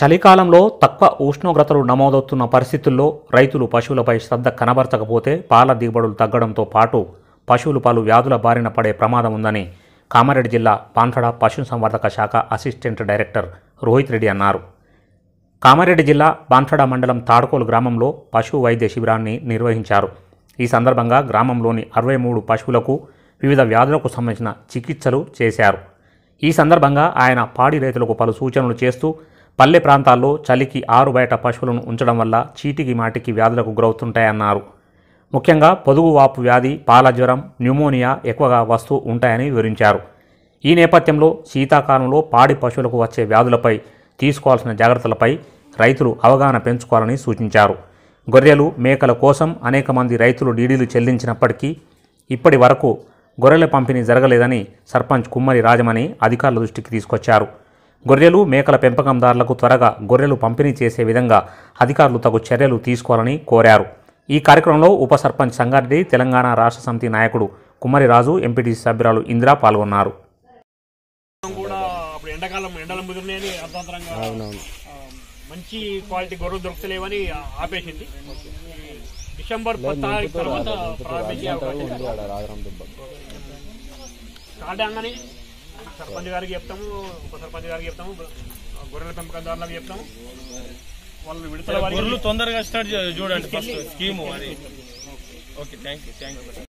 చలికాలంలో తక్కువ ఉష్ణోగ్రతలు నమోదవుతున్న పరిస్థితుల్లో రైతులు పశువులపై శ్రద్ధ కనబరచకపోతే పాల దిగుబడులు తగ్గడంతో పాటు పశువులు పలు వ్యాధుల బారిన పడే ప్రమాదం ఉందని కామారెడ్డి జిల్లా పాంథడ పశు సంవర్ధక శాఖ అసిస్టెంట్ డైరెక్టర్ రోహిత్ రెడ్డి అన్నారు కామారెడ్డి జిల్లా బాన్ఫడ మండలం తాడుకోలు గ్రామంలో పశు వైద్య శిబిరాన్ని నిర్వహించారు ఈ సందర్భంగా గ్రామంలోని అరవై మూడు పశువులకు వివిధ వ్యాధులకు సంబంధించిన చికిత్సలు చేశారు ఈ సందర్భంగా ఆయన పాడి రైతులకు పలు సూచనలు చేస్తూ పల్లె ప్రాంతాల్లో చలికి ఆరు బయట పశువులను ఉంచడం వల్ల చీటికి మాటికి వ్యాధులకు గురవుతుంటాయన్నారు ముఖ్యంగా పొదుగు వాపు వ్యాధి పాల జ్వరం న్యూమోనియా ఎక్కువగా వస్తూ ఉంటాయని వివరించారు ఈ నేపథ్యంలో శీతాకాలంలో పాడి పశువులకు వచ్చే వ్యాధులపై తీసుకోవాల్సిన జాగ్రత్తలపై రైతులు అవగాహన పెంచుకోవాలని సూచించారు గొర్రెలు మేకల కోసం అనేక మంది రైతులు డీడీలు చెల్లించినప్పటికీ ఇప్పటి వరకు గొర్రెల పంపిణీ జరగలేదని సర్పంచ్ కుమ్మరి రాజమణి అధికారుల దృష్టికి తీసుకొచ్చారు గొర్రెలు మేకల పెంపకందారులకు త్వరగా గొర్రెలు పంపిణీ చేసే విధంగా అధికారులు తగు చర్యలు తీసుకోవాలని కోరారు ఈ కార్యక్రమంలో ఉప సర్పంచ్ సంగారెడ్డి తెలంగాణ రాష్ట్ర సమితి నాయకుడు కుమ్మరి రాజు ఎంపీటీసీ సభ్యురాలు ఇందిరా పాల్గొన్నారు మంచి క్వాలిటీ గొర్రెలు దొరకలేవని ఆపేసింది డిసెంబర్ పద్నాలుగు తర్వాత సర్పంచ్ గారికి చెప్తాము ఉప సర్పంచ్ గారికి చెప్తాము గొర్రెల పెంపకందారులకు చెప్తాము వాళ్ళు విడతల తొందరగా స్టార్ట్ చూడండి స్కీము అది okay thank you thank you